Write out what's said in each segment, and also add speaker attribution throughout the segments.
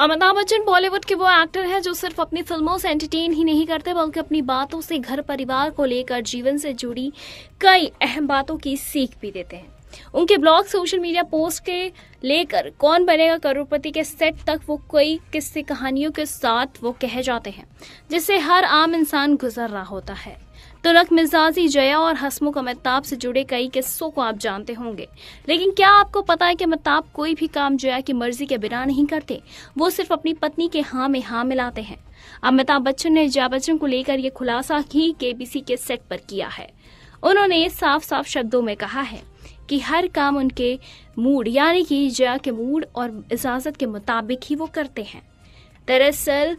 Speaker 1: अमिताभ बच्चन बॉलीवुड के वो एक्टर हैं जो सिर्फ अपनी फिल्मों से एंटरटेन ही नहीं करते बल्कि अपनी बातों से घर परिवार को लेकर जीवन से जुड़ी कई अहम बातों की सीख भी देते हैं उनके ब्लॉग सोशल मीडिया पोस्ट के लेकर कौन बनेगा करोड़पति के सेट तक वो कई किस्से कहानियों के साथ वो कह जाते हैं जिससे हर आम इंसान गुजर रहा होता है तुलक मिजाजी जया और हसमुख अमिताभ से जुड़े कई किस्सों को आप जानते होंगे लेकिन क्या आपको पता है कि अमिताभ कोई भी काम जया की मर्जी के बिना नहीं करते वो सिर्फ अपनी पत्नी के हाँ में हाँ मिलाते हैं अमिताभ बच्चन ने जया बच्चन को लेकर ये खुलासा ही केबीसी के सेट पर किया है उन्होंने साफ साफ शब्दों में कहा है कि हर काम उनके मूड यानी कि जया के मूड और इजाजत के मुताबिक ही वो करते हैं दरअसल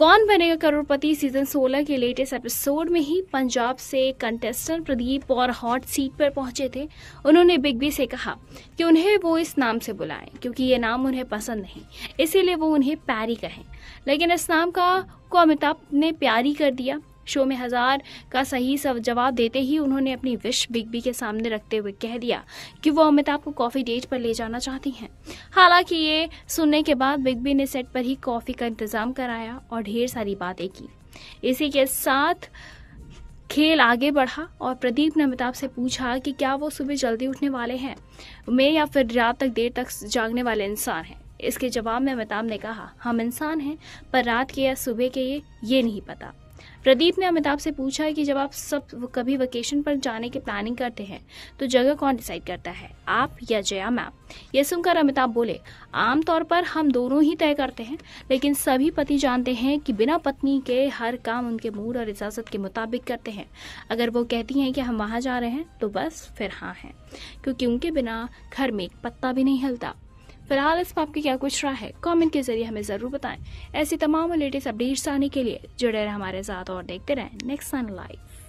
Speaker 1: कौन बनेगा करोड़पति सीजन 16 के लेटेस्ट एपिसोड में ही पंजाब से कंटेस्टेंट प्रदीप और हॉट सीट पर पहुंचे थे उन्होंने बिग बी से कहा कि उन्हें वो इस नाम से बुलाएं क्योंकि ये नाम उन्हें पसंद नहीं इसीलिए वो उन्हें प्यारी कहें लेकिन इस नाम का को अमिताभ ने प्यारी कर दिया शो में हजार का सही जवाब देते ही उन्होंने अपनी विश बिग बी के सामने रखते हुए कह दिया कि वो अमिताभ को कॉफी डेट पर ले जाना चाहती हैं हालांकि ये सुनने के बाद बिग बी ने सेट पर ही कॉफी का इंतजाम कराया और ढेर सारी बातें की इसी के साथ खेल आगे बढ़ा और प्रदीप ने अमिताभ से पूछा कि क्या वो सुबह जल्दी उठने वाले हैं मैं या फिर रात तक देर तक जागने वाले इंसान हैं इसके जवाब में अमिताभ ने कहा हम इंसान हैं पर रात के या सुबह के ये ये नहीं पता प्रदीप ने अमिताभ से पूछा है कि जब आप सब कभी वेकेशन पर जाने की प्लानिंग करते हैं तो जगह कौन डिसाइड करता है आप या जया मैम यह सुनकर अमिताभ बोले आमतौर पर हम दोनों ही तय करते हैं लेकिन सभी पति जानते हैं कि बिना पत्नी के हर काम उनके मूड और इजाजत के मुताबिक करते हैं अगर वो कहती हैं कि हम वहाँ जा रहे हैं तो बस फिर हाँ हैं क्योंकि उनके बिना घर में एक पत्ता भी नहीं हिलता फिलहाल इस पर आपकी क्या कुछ राय है कॉमेंट के जरिए हमें ज़रूर बताएं ऐसी तमाम लेटेस्ट अपडेट्स आने के लिए जुड़े रहे हमारे साथ और देखते रहें नेक्स्ट सन लाइफ